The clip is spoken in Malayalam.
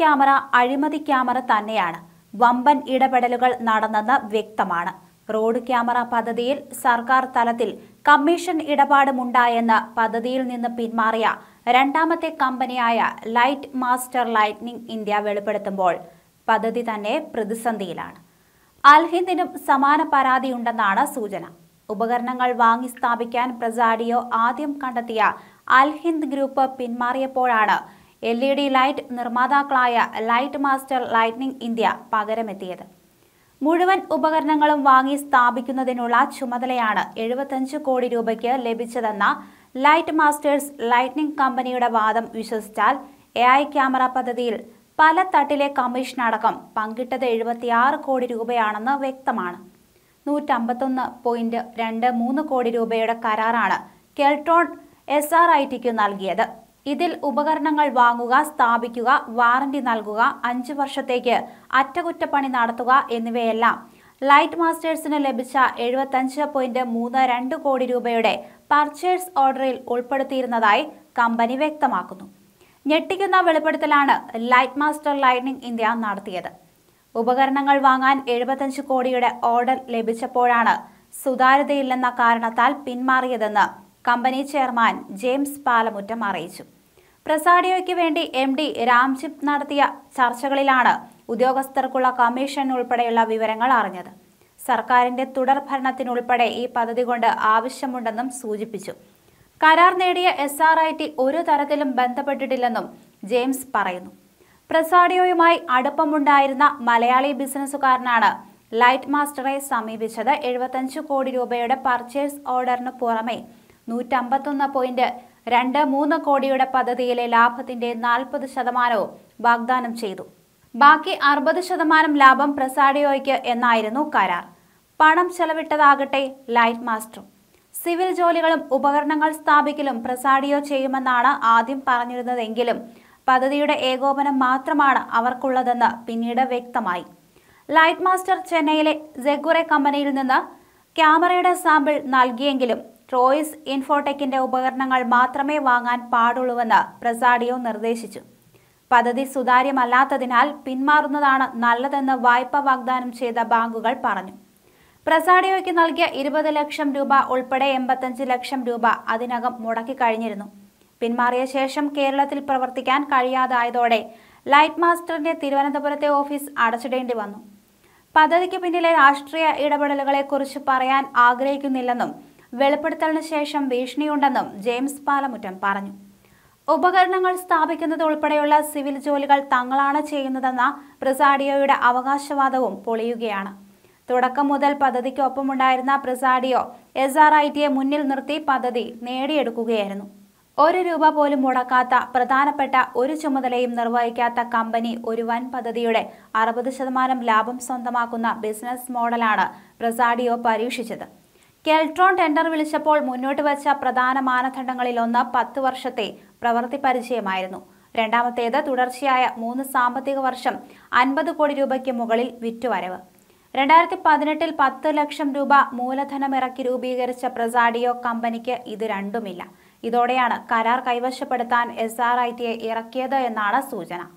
ക്യാമറ അഴിമതി ക്യാമറ തന്നെയാണ് വമ്പൻ ഇടപെടലുകൾ നടന്നെന്ന് വ്യക്തമാണ് റോഡ് ക്യാമറ പദ്ധതിയിൽ സർക്കാർ തലത്തിൽ കമ്മീഷൻ ഇടപാടുമുണ്ടായെന്ന് പദ്ധതിയിൽ നിന്ന് പിന്മാറിയ രണ്ടാമത്തെ കമ്പനിയായ ലൈറ്റ് മാസ്റ്റർ ലൈറ്റ്നിംഗ് ഇന്ത്യ വെളിപ്പെടുത്തുമ്പോൾ പദ്ധതി തന്നെ പ്രതിസന്ധിയിലാണ് അൽഹിന്ദിനും സമാന പരാതിയുണ്ടെന്നാണ് സൂചന ഉപകരണങ്ങൾ വാങ്ങി സ്ഥാപിക്കാൻ പ്രസാഡിയോ ആദ്യം കണ്ടെത്തിയ അൽഹിന്ദ് ഗ്രൂപ്പ് പിന്മാറിയപ്പോഴാണ് എൽ ഇ ഡി ലൈറ്റ് നിർമ്മാതാക്കളായ ലൈറ്റ് മാസ്റ്റർ ലൈറ്റ്നിംഗ് ഇന്ത്യ പകരമെത്തിയത് മുഴുവൻ ഉപകരണങ്ങളും വാങ്ങി സ്ഥാപിക്കുന്നതിനുള്ള ചുമതലയാണ് എഴുപത്തഞ്ച് കോടി രൂപയ്ക്ക് ലഭിച്ചതെന്ന ലൈറ്റ് മാസ്റ്റേഴ്സ് ലൈറ്റ്നിംഗ് കമ്പനിയുടെ വാദം വിശ്വസിച്ചാൽ എ ഐ ക്യാമറ പദ്ധതിയിൽ പല തട്ടിലെ കമ്മീഷൻ അടക്കം പങ്കിട്ടത് എഴുപത്തിയാറ് കോടി രൂപയാണെന്ന് വ്യക്തമാണ് നൂറ്റമ്പത്തൊന്ന് പോയിന്റ് രണ്ട് മൂന്ന് കോടി രൂപയുടെ കരാറാണ് കെൽട്രോൺ എസ് ആർ ഐ ടിക്ക് നൽകിയത് ഇതിൽ ഉപകരണങ്ങൾ വാങ്ങുക സ്ഥാപിക്കുക വാറണ്ടി നൽകുക അഞ്ച് വർഷത്തേക്ക് അറ്റകുറ്റപ്പണി നടത്തുക എന്നിവയെല്ലാം ലൈറ്റ് മാസ്റ്റേഴ്സിന് ലഭിച്ച എഴുപത്തഞ്ച് പോയിന്റ് മൂന്ന് രണ്ട് കോടി രൂപയുടെ പർച്ചേഴ്സ് ഓർഡറിൽ ഉൾപ്പെടുത്തിയിരുന്നതായി കമ്പനി വ്യക്തമാക്കുന്നു ഞെട്ടിക്കുന്ന വെളിപ്പെടുത്തലാണ് ലൈറ്റ് മാസ്റ്റർ ലൈറ്റിംഗ് ഇന്ത്യ നടത്തിയത് ഉപകരണങ്ങൾ വാങ്ങാൻ എഴുപത്തഞ്ച് കോടിയുടെ ഓർഡർ ലഭിച്ചപ്പോഴാണ് സുതാര്യതയില്ലെന്ന കാരണത്താൽ പിന്മാറിയതെന്ന് കമ്പനി ചെയർമാൻ ജെയിംസ് പാലമുറ്റം അറിയിച്ചു പ്രസാഡിയോയ്ക്ക് വേണ്ടി എം ഡി രാംജിത്ത് നടത്തിയ ചർച്ചകളിലാണ് ഉദ്യോഗസ്ഥർക്കുള്ള കമ്മീഷൻ ഉൾപ്പെടെയുള്ള വിവരങ്ങൾ അറിഞ്ഞത് സർക്കാരിന്റെ തുടർ ഭരണത്തിനുൾപ്പെടെ ഈ പദ്ധതി കൊണ്ട് ആവശ്യമുണ്ടെന്നും സൂചിപ്പിച്ചു കരാർ നേടിയ എസ് ആർ ഐ ടി ഒരു തരത്തിലും ബന്ധപ്പെട്ടിട്ടില്ലെന്നും ജെയിംസ് പറയുന്നു പ്രസാഡിയോയുമായി അടുപ്പമുണ്ടായിരുന്ന മലയാളി ബിസിനസ്സുകാരനാണ് ലൈറ്റ് മാസ്റ്ററെ സമീപിച്ചത് എഴുപത്തഞ്ച് കോടി രൂപയുടെ പർച്ചേസ് ഓർഡറിന് പുറമെ നൂറ്റമ്പത്തൊന്ന് പോയിന്റ് രണ്ട് മൂന്ന് കോടിയുടെ പദ്ധതിയിലെ ലാഭത്തിന്റെ നാൽപ്പത് ശതമാനവും വാഗ്ദാനം ചെയ്തു ബാക്കി അറുപത് ശതമാനം ലാഭം പ്രസാഡിയോയ്ക്ക് എന്നായിരുന്നു കരാർ പണം ചെലവിട്ടതാകട്ടെ ലൈറ്റ് മാസ്റ്ററും സിവിൽ ജോലികളും ഉപകരണങ്ങൾ സ്ഥാപിക്കലും പ്രസാഡിയോ ചെയ്യുമെന്നാണ് ആദ്യം പറഞ്ഞിരുന്നതെങ്കിലും പദ്ധതിയുടെ ഏകോപനം മാത്രമാണ് അവർക്കുള്ളതെന്ന് പിന്നീട് വ്യക്തമായി ലൈറ്റ് മാസ്റ്റർ ചെന്നൈയിലെ ജെഗുറെ കമ്പനിയിൽ നിന്ന് ക്യാമറയുടെ സാമ്പിൾ നൽകിയെങ്കിലും റോയിസ് ഇൻഫോടെക്കിന്റെ ഉപകരണങ്ങൾ മാത്രമേ വാങ്ങാൻ പാടുള്ളൂവെന്ന് പ്രസാഡിയോ നിർദ്ദേശിച്ചു പദ്ധതി സുതാര്യമല്ലാത്തതിനാൽ പിന്മാറുന്നതാണ് നല്ലതെന്ന് വായ്പ വാഗ്ദാനം ചെയ്ത ബാങ്കുകൾ പറഞ്ഞു പ്രസാഡിയോയ്ക്ക് നൽകിയ ഇരുപത് ലക്ഷം രൂപ ഉൾപ്പെടെ എൺപത്തഞ്ച് ലക്ഷം രൂപ അതിനകം മുടക്കി കഴിഞ്ഞിരുന്നു പിന്മാറിയ ശേഷം കേരളത്തിൽ പ്രവർത്തിക്കാൻ കഴിയാതായതോടെ ലൈറ്റ് മാസ്റ്ററിന്റെ തിരുവനന്തപുരത്തെ ഓഫീസ് അടച്ചിടേണ്ടി വന്നു പദ്ധതിക്ക് പിന്നിലെ രാഷ്ട്രീയ ഇടപെടലുകളെക്കുറിച്ച് പറയാൻ ആഗ്രഹിക്കുന്നില്ലെന്നും വെളിപ്പെടുത്തലിന് ശേഷം ഭീഷണിയുണ്ടെന്നും ജെയിംസ് പാലമുറ്റം പറഞ്ഞു ഉപകരണങ്ങൾ സ്ഥാപിക്കുന്നത് ഉൾപ്പെടെയുള്ള സിവിൽ ജോലികൾ തങ്ങളാണ് ചെയ്യുന്നതെന്ന പ്രിസാഡിയോയുടെ അവകാശവാദവും പൊളിയുകയാണ് തുടക്കം മുതൽ പദ്ധതിക്കൊപ്പമുണ്ടായിരുന്ന പ്രിസാഡിയോ എസ് ആർ ഐ ടിയെ മുന്നിൽ നിർത്തി പദ്ധതി നേടിയെടുക്കുകയായിരുന്നു ഒരു രൂപ പോലും മുടക്കാത്ത പ്രധാനപ്പെട്ട ഒരു ചുമതലയും നിർവഹിക്കാത്ത കമ്പനി ഒരു വൻ പദ്ധതിയുടെ അറുപത് ശതമാനം ലാഭം സ്വന്തമാക്കുന്ന ബിസിനസ് മോഡലാണ് പ്രസാഡിയോ പരീക്ഷിച്ചത് കെൽട്രോൺ ടെൻഡർ വിളിച്ചപ്പോൾ മുന്നോട്ട് വച്ച പ്രധാന മാനദണ്ഡങ്ങളിലൊന്ന് പത്ത് വർഷത്തെ പ്രവൃത്തി പരിചയമായിരുന്നു രണ്ടാമത്തേത് തുടർച്ചയായ മൂന്ന് സാമ്പത്തിക വർഷം അൻപത് കോടി രൂപയ്ക്ക് മുകളിൽ വിറ്റുവരവ് രണ്ടായിരത്തി പതിനെട്ടിൽ പത്ത് ലക്ഷം രൂപ മൂലധനമിറക്കി രൂപീകരിച്ച പ്രസാഡിയോ കമ്പനിക്ക് ഇത് രണ്ടുമില്ല ഇതോടെയാണ് കരാർ കൈവശപ്പെടുത്താൻ എസ് ആർ ഐ ടിയെ ഇറക്കിയത് എന്നാണ് സൂചന